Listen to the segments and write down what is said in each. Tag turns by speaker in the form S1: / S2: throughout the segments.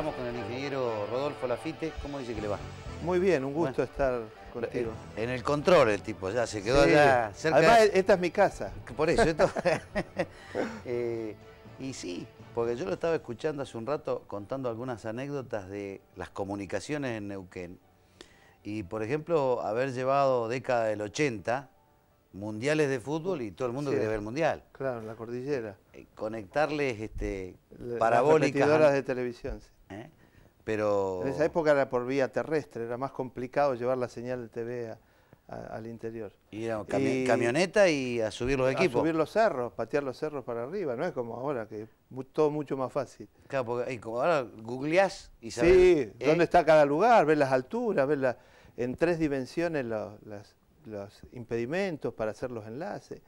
S1: Estamos con el ingeniero Rodolfo Lafite. ¿Cómo dice que le va?
S2: Muy bien, un gusto estar eh, contigo.
S1: En el control el tipo, ya se quedó allá Además, esta es mi
S2: casa. Por eso, esto...
S1: Eh, y sí, porque yo lo estaba escuchando hace un rato contando algunas anécdotas de las comunicaciones en Neuquén. Y, por ejemplo, haber llevado década del 80 mundiales de fútbol y todo el mundo quiere ver el mundial. Claro, en la cordillera. Eh, conectarles este, parabólicas. Las de
S2: televisión. Sí.
S1: ¿eh? Pero... En esa
S2: época era por vía terrestre, era más complicado llevar la señal de TV al interior.
S1: Y era camioneta y a subir los equipos. A subir
S2: los cerros, patear los cerros para arriba, no es como ahora, que es todo mucho más fácil. Claro, porque como ahora googleás y sabes... Sí, ¿eh? dónde está cada lugar, ver las alturas, verlas en tres dimensiones los impedimentos para hacer los enlaces.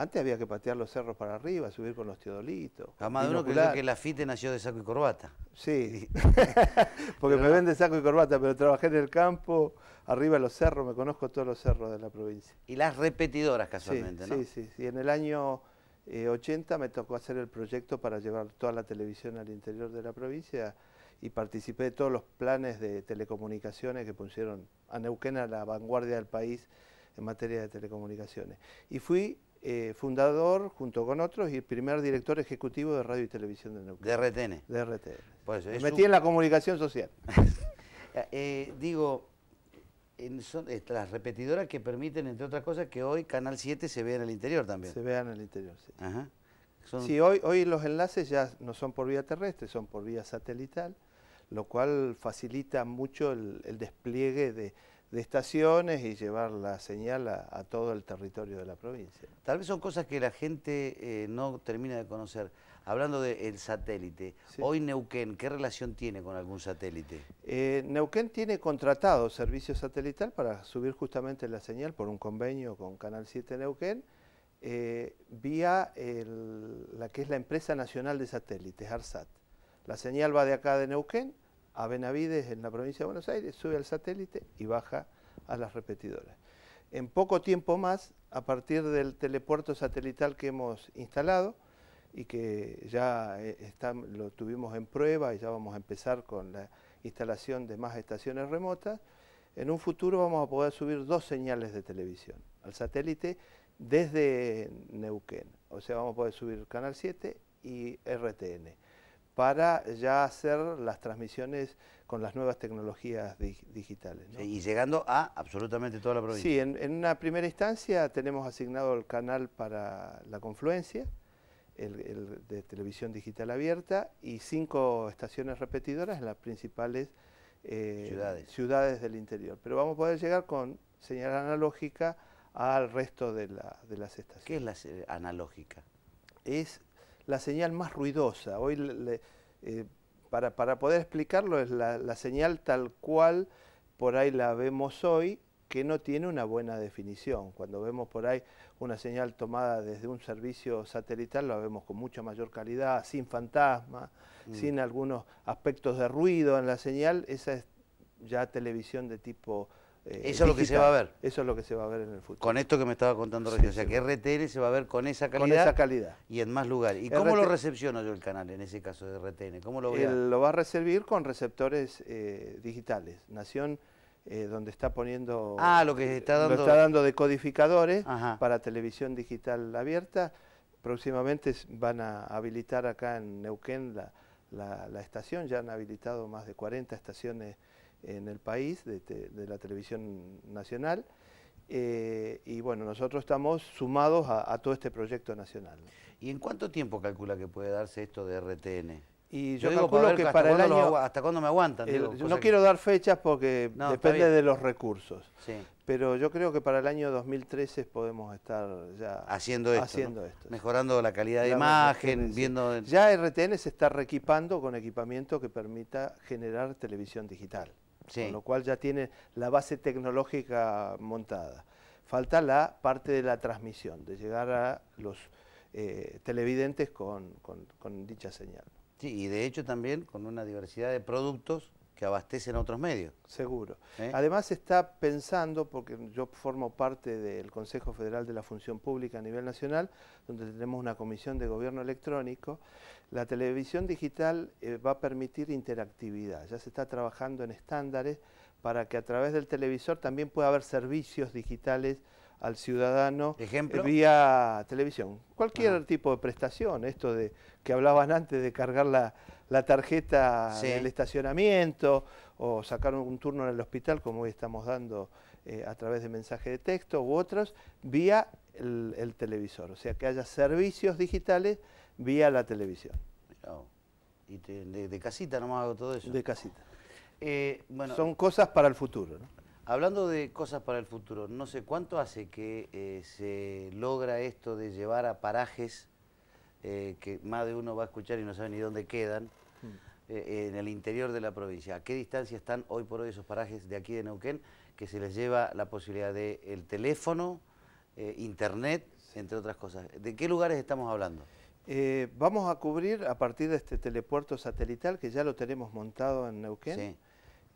S2: Antes había que patear los cerros para arriba, subir con los teodolitos. A Maduro uno que
S1: la FITE nació de saco y corbata. Sí,
S2: porque me vende saco y corbata, pero trabajé en el campo, arriba de los cerros, me conozco todos los cerros de la provincia.
S1: Y las repetidoras casualmente, sí, ¿no?
S2: Sí, sí, En el año 80 eh, me tocó hacer el proyecto para llevar toda la televisión al interior de la provincia y participé de todos los planes de telecomunicaciones que pusieron a Neuquén a la vanguardia del país en materia de telecomunicaciones. Y fui eh, fundador, junto con otros, y primer director ejecutivo de Radio y Televisión de Neuquén. De RTN. De pues, metí en la comunicación social.
S1: Eh, eh, digo, son las repetidoras que permiten, entre otras cosas, que hoy Canal 7 se vea en el interior también. Se vea en el interior, sí. Sí,
S2: hoy, los enlaces ya no son por vía terrestre, son por vía satelital, lo cual facilita mucho el despliegue de, de estaciones y llevar la señal a, todo el territorio de la provincia.
S1: Tal vez son cosas que la gente eh, no termina de conocer. Hablando del satélite, hoy Neuquén, ¿qué relación tiene con algún satélite?
S2: Eh, Neuquén tiene contratado servicio satelital para subir justamente la señal por un convenio con Canal 7 Neuquén, eh, vía la que es la empresa nacional de satélites, ARSAT. La señal va de acá de Neuquén a Benavides en la provincia de Buenos Aires, sube al satélite y baja a las repetidoras. En poco tiempo más, a partir del telepuerto satelital que hemos instalado y que ya eh, lo tuvimos en prueba y ya vamos a empezar con la instalación de más estaciones remotas, en un futuro vamos a poder subir dos señales de televisión al satélite desde Neuquén. O sea, vamos a poder subir Canal 7 y RTN para ya hacer las transmisiones con las nuevas tecnologías
S1: digitales. Y llegando a absolutamente toda la provincia. Sí,
S2: en, una primera instancia tenemos asignado el canal para la confluencia, el, de televisión digital abierta, y cinco estaciones repetidoras en las principales eh, ciudades. del interior. Pero vamos a poder llegar con señal analógica al resto de, de las estaciones. ¿Qué es la analógica? Es la señal más ruidosa. Hoy, eh, para, poder explicarlo, es la, señal tal cual por ahí la vemos hoy, que no tiene una buena definición. Cuando vemos por ahí una señal tomada desde un servicio satelital, la vemos con mucha mayor calidad, sin fantasma, mm. sin algunos aspectos de ruido en la señal. Esa es ya televisión de tipo eh, eso es lo que se va a ver. Eso es lo que se va a ver
S1: en el futuro. Con esto que me estaba contando recién. o sea, que Rtn se va a ver con esa calidad. Con esa calidad. Y en más lugares. ¿Y cómo lo recepciono yo el canal en ese caso de RTN? ¿Cómo lo voy Lo va a recibir con receptores
S2: eh, digitales. Nación, eh, donde está poniendo...
S1: Ah, lo que está dando... Lo está dando
S2: decodificadores para televisión digital abierta. Próximamente van a habilitar acá en Neuquén la, la estación. Ya han habilitado más de 40 estaciones en el país, de, la televisión nacional. Eh, y bueno, nosotros estamos sumados a, todo este proyecto nacional. ¿Y en cuánto tiempo
S1: calcula que puede darse esto de RTN? Y yo, calculo que para el año... ¿Hasta cuándo me aguantan? no quiero
S2: dar fechas porque depende de los recursos. Pero yo creo que para el año 2013 podemos estar ya... Haciendo esto. Mejorando la calidad de imagen, viendo... Ya RTN se está reequipando con equipamiento que permita generar televisión digital con lo cual ya tiene la base tecnológica montada. Falta la parte de la transmisión, de llegar a los eh, televidentes con, con, dicha señal. Sí, y de hecho también con una diversidad de productos que abastecen otros medios. Seguro. ¿Eh? Además está pensando, porque yo formo parte del Consejo Federal de la Función Pública a nivel nacional, donde tenemos una comisión de gobierno electrónico, la televisión digital eh, va a permitir interactividad. Ya se está trabajando en estándares para que a través del televisor también pueda haber servicios digitales al ciudadano eh, vía televisión. Cualquier tipo de prestación, esto de que hablaban antes de cargar la, la tarjeta del estacionamiento o sacar un turno en el hospital, como hoy estamos dando eh, a través de mensaje de texto u otros, vía el, televisor. O sea, que haya servicios digitales
S1: vía la televisión. y de, casita nomás hago todo eso. De casita. Eh, Son cosas para el futuro. Hablando de cosas para el futuro, no sé cuánto hace que eh, se logra esto de llevar a parajes eh, que más de uno va a escuchar y no sabe ni dónde quedan, hmm. eh, en el interior de la provincia. ¿A qué distancia están hoy por hoy esos parajes de aquí de Neuquén que se les lleva la posibilidad del teléfono, eh, internet, entre otras cosas? ¿De qué lugares estamos hablando?
S2: vamos a cubrir a partir de este telepuerto satelital que ya lo tenemos montado en Neuquén.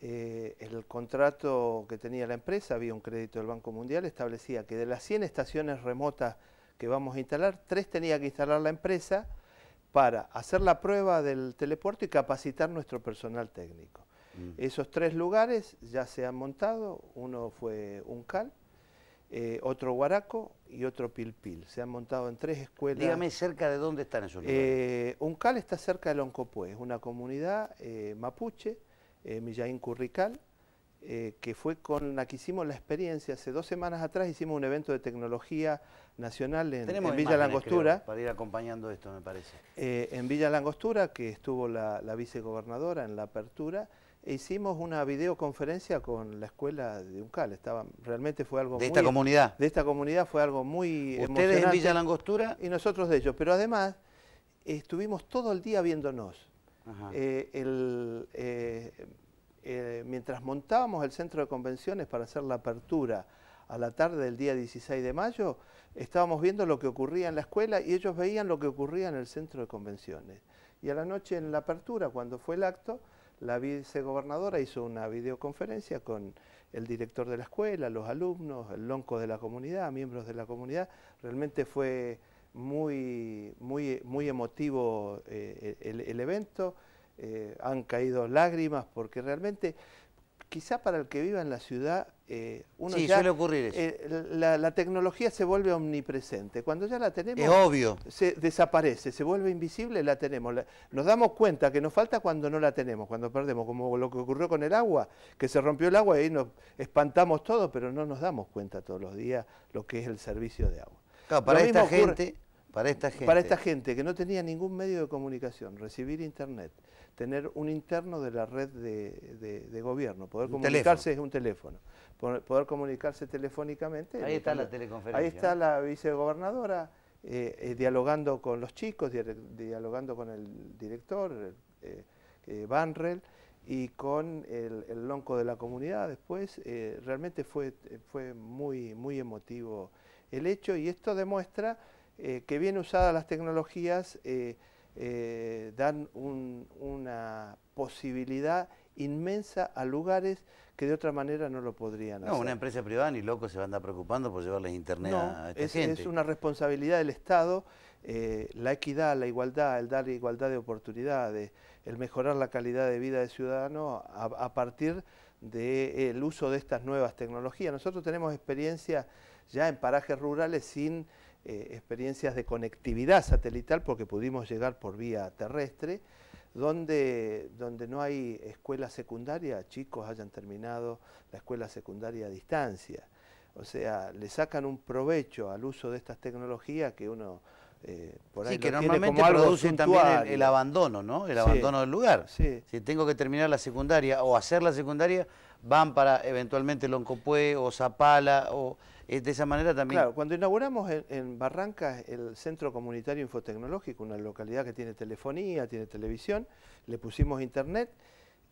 S2: el contrato que tenía la empresa, había un crédito del Banco Mundial, establecía que de las 100 estaciones remotas que vamos a instalar, tres tenía que instalar la empresa para hacer la prueba del teleporte y capacitar nuestro personal técnico. Mm. Esos tres lugares ya se han montado, uno fue Uncal, eh, otro Guaraco y otro Pilpil. Se han montado en tres escuelas. Dígame
S1: cerca de dónde están esos
S2: eh, lugares. Uncal está cerca de Loncopué, es una comunidad eh, mapuche, Millaín Currical, eh, que fue con la que hicimos la experiencia. Hace dos semanas atrás hicimos un evento de tecnología nacional en, Villa Langostura.
S1: para ir acompañando esto, me parece.
S2: Eh, en Villa Langostura, que estuvo la, vicegobernadora en la apertura, e hicimos una videoconferencia con la escuela de Uncal. Estaba, realmente fue algo de esta comunidad. De esta comunidad fue algo muy Ustedes en Villa Langostura. Y nosotros de ellos. Pero además, estuvimos todo el día viéndonos. Eh, el, eh, mientras montábamos el centro de convenciones para hacer la apertura a la tarde del día 16 de mayo, estábamos viendo lo que ocurría en la escuela y ellos veían lo que ocurría en el centro de convenciones. Y a la noche en la apertura, cuando fue el acto, la vicegobernadora hizo una videoconferencia con el director de la escuela, los alumnos, el lonco de la comunidad, miembros de la comunidad. Realmente fue muy, muy, muy emotivo eh, el evento. Eh, han caído lágrimas, porque realmente quizá para el que viva en la ciudad, eh, eh, la, tecnología se vuelve omnipresente. Cuando ya la tenemos, se desaparece, se vuelve invisible, la tenemos. nos damos cuenta que nos falta cuando no la tenemos, cuando perdemos, como lo que ocurrió con el agua, que se rompió el agua y ahí nos espantamos todo, pero no nos damos cuenta todos los días lo que es el servicio de agua. para esta gente... Para esta gente. que no tenía ningún medio de comunicación, recibir internet, tener un interno de la red de, gobierno, poder comunicarse es un teléfono, poder, comunicarse telefónicamente. Ahí está la, teleconferencia. Ahí está la vicegobernadora eh, eh, dialogando con los chicos, dialogando con el director, eh, eh, Banrel, y con el, el, lonco de la comunidad después. realmente fue, fue muy, muy emotivo el hecho y esto demuestra eh, que bien usadas las tecnologías eh, eh, dan una posibilidad inmensa a lugares que de otra manera no lo podrían hacer. No, una
S1: empresa privada ni loco se va a andar preocupando por llevarles internet a esta es, es
S2: una responsabilidad del Estado, la equidad, la igualdad, el dar igualdad de oportunidades, el mejorar la calidad de vida de ciudadano a, partir del uso de estas nuevas tecnologías. Nosotros tenemos experiencia ya en parajes rurales sin eh, experiencias de conectividad satelital, porque pudimos llegar por vía terrestre, donde, donde no hay escuela secundaria, chicos hayan terminado la escuela secundaria a distancia. O sea, le sacan un provecho al uso de estas tecnologías que uno eh, por ahí sí, que normalmente producen también el, abandono, ¿no? El abandono
S1: del lugar. Si tengo que terminar la secundaria o hacer la secundaria, van para eventualmente Loncopué o Zapala o eh, de esa manera también. Claro,
S2: cuando inauguramos en, Barranca Barrancas el Centro Comunitario Infotecnológico, una localidad que tiene telefonía, tiene televisión, le pusimos internet,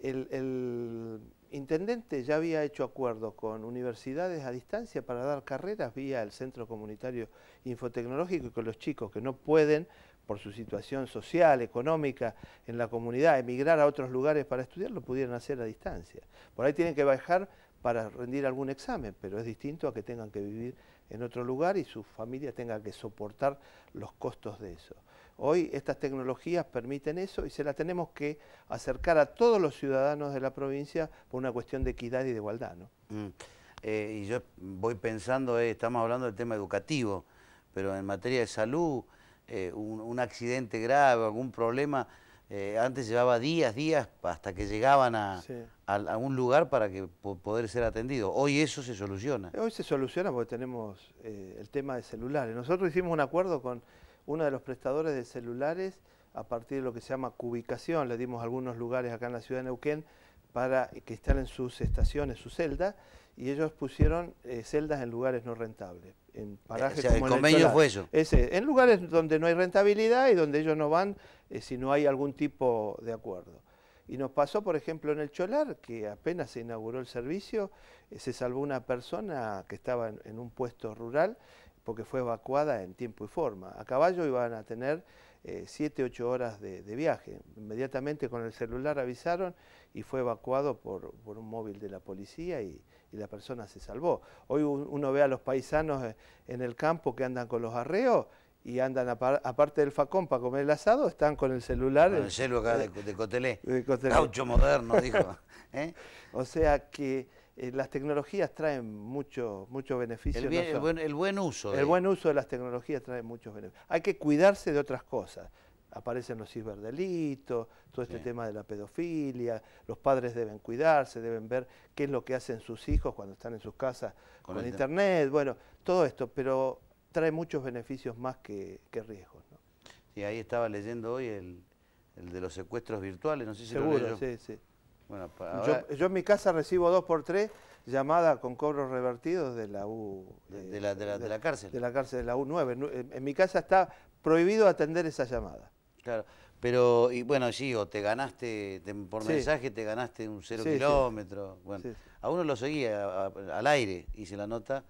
S2: el intendente ya había hecho acuerdos con universidades a distancia para dar carreras vía el Centro Comunitario Infotecnológico y con los chicos que no pueden, por su situación social, económica, en la comunidad, emigrar a otros lugares para estudiar, lo pudieran hacer a distancia. Por ahí tienen que bajar para rendir algún examen, pero es distinto a que tengan que vivir en otro lugar y su familia tenga que soportar los costos de eso. Hoy estas tecnologías permiten eso y se las tenemos que acercar a todos los ciudadanos de la provincia por una cuestión de equidad y de igualdad. ¿no?
S1: Mm. Eh, y yo voy pensando, eh, estamos hablando del tema educativo, pero en materia de salud, eh, un, accidente grave, algún problema, antes llevaba días, días hasta que llegaban a, a un lugar para que, poder ser atendido. Hoy eso se soluciona. Hoy se soluciona porque tenemos
S2: el tema de celulares. Nosotros hicimos un acuerdo con
S1: uno de los prestadores de celulares
S2: a partir de lo que se llama cubicación. Le dimos algunos lugares acá en la ciudad de Neuquén para que en sus estaciones, sus celdas, y ellos pusieron eh, celdas en lugares no rentables. En parajes eh, o sea, como el convenio fue eso. en lugares donde no hay rentabilidad y donde ellos no van eh, si no hay algún tipo de acuerdo. Y nos pasó, por ejemplo, en el Cholar, que apenas se inauguró el servicio, se salvó una persona que estaba en un puesto rural porque fue evacuada en tiempo y forma. A caballo iban a tener 7, eh, 8 horas de, viaje. Inmediatamente con el celular avisaron y fue evacuado por, un móvil de la policía y, la persona se salvó. Hoy uno ve a los paisanos eh, en el campo que andan con los arreos y andan aparte del facón para comer el asado, están con el celular. Con el celular acá
S1: eh, de, Cotelé. Caucho moderno, dijo.
S2: O sea que eh, las tecnologías traen muchos mucho beneficios. El, buen, uso. El de... buen uso de las tecnologías trae muchos beneficios. Hay que cuidarse de otras cosas. Aparecen los ciberdelitos, todo este tema de la pedofilia, los padres deben cuidarse, deben ver qué es lo que hacen sus hijos cuando están en sus casas con, internet, bueno, todo esto, pero trae muchos beneficios más que, riesgos. ¿no?
S1: Sí, ahí estaba leyendo hoy el, de los secuestros virtuales, no sé si Seguro, lo Seguro, sí, sí. Bueno, yo,
S2: yo, en mi casa recibo dos por tres llamadas con cobros revertidos de la U... De, la, cárcel. De la cárcel, de la U9. En, mi casa está prohibido atender esa llamada.
S1: Claro. Pero, y bueno, sí, o te ganaste, por mensaje te ganaste un cero kilómetro. Bueno, a uno lo seguía al aire, y hice la nota,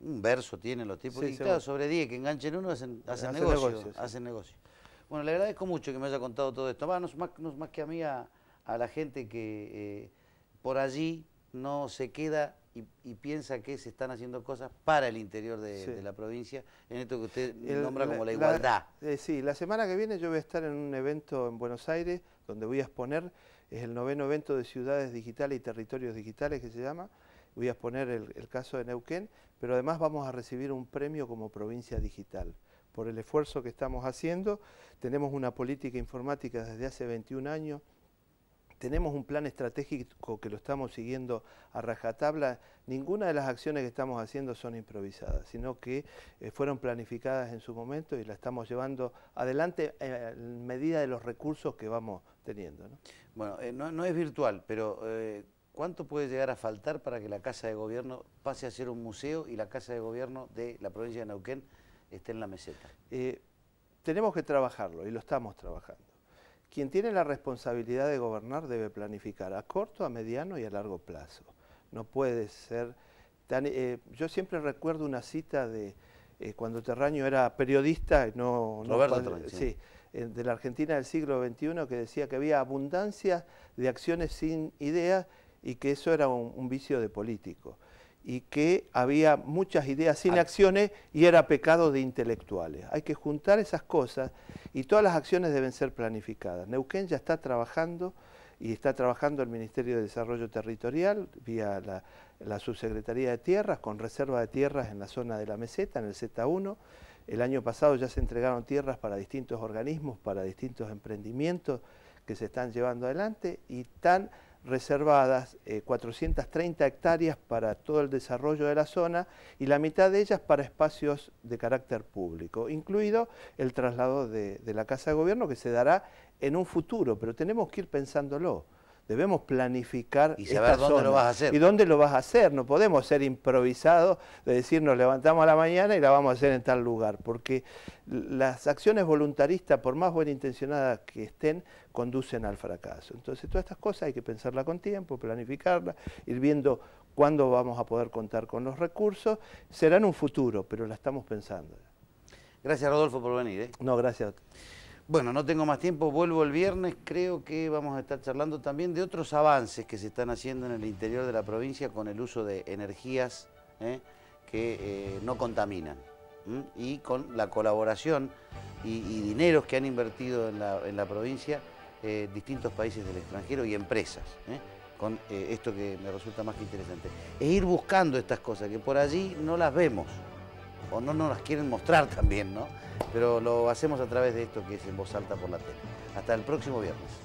S1: un verso tienen los tipos. y claro, sobre 10 que enganchen uno hacen, hacen, negocio, Bueno, le agradezco mucho que me haya contado todo esto. Más, más que a mí a la gente que eh, por allí no se queda y, piensa que se están haciendo cosas para el interior de, la provincia, en esto que usted nombra como la, igualdad.
S2: Eh, sí, la semana que viene yo voy a estar en un evento en Buenos Aires donde voy a exponer, es el noveno evento de ciudades digitales y territorios digitales que se llama, voy a exponer el, el caso de Neuquén, pero además vamos a recibir un premio como provincia digital por el esfuerzo que estamos haciendo. Tenemos una política informática desde hace 21 años, tenemos un plan estratégico que lo estamos siguiendo a rajatabla. Ninguna de las acciones que estamos haciendo son improvisadas, sino que eh, fueron planificadas en su momento y la estamos llevando adelante eh, en medida de los recursos que vamos teniendo.
S1: Bueno, eh, no, no, es virtual, pero ¿cuánto puede llegar a faltar para que la Casa de Gobierno pase a ser un museo y la Casa de Gobierno de la provincia de Neuquén esté en la meseta? tenemos que trabajarlo y lo
S2: estamos trabajando. Quien tiene la responsabilidad de gobernar debe planificar a corto, a mediano y a largo plazo. No puede ser tan... Eh, yo siempre recuerdo una cita de eh, cuando Terraño era periodista, no... Sí, eh, de la Argentina del siglo XXI, que decía que había abundancia de acciones sin ideas y que eso era un vicio de político y que había muchas ideas sin ah. acciones y era pecado de intelectuales. Hay que juntar esas cosas y todas las acciones deben ser planificadas. Neuquén ya está trabajando y está trabajando el Ministerio de Desarrollo Territorial vía la, Subsecretaría de Tierras con reserva de tierras en la zona de la meseta, en el Z1. El año pasado ya se entregaron tierras para distintos organismos, para distintos emprendimientos que se están llevando adelante y están reservadas 430 eh, hectáreas para todo el desarrollo de la zona y la mitad de ellas para espacios de carácter público, incluido el traslado de la Casa de Gobierno que se dará en un futuro, pero tenemos que ir pensándolo debemos planificar. Y saber dónde lo vas a hacer. Y dónde lo vas a hacer. No podemos ser improvisados de decir nos levantamos a la mañana y la vamos a hacer en tal lugar. Porque las acciones voluntaristas, por más buena intencionadas que estén, conducen al fracaso. Entonces todas estas cosas hay que pensarlas con tiempo, planificarlas, ir viendo cuándo vamos a poder contar con los recursos. Será en un futuro, pero la estamos pensando.
S1: Gracias Rodolfo por venir. ¿eh? No, gracias. Bueno, no tengo más tiempo, vuelvo el viernes, creo que vamos a estar charlando también de otros avances que se están haciendo en el interior de la provincia con el uso de energías ¿eh? que eh, no contaminan y con la colaboración y, dineros que han invertido en la, provincia eh, distintos países del extranjero y empresas con esto que me resulta más que interesante. Es ir buscando estas cosas que por allí no las vemos o no nos las quieren mostrar también, ¿no? Pero lo hacemos a través de esto que es en voz alta por la tele. Hasta el próximo viernes.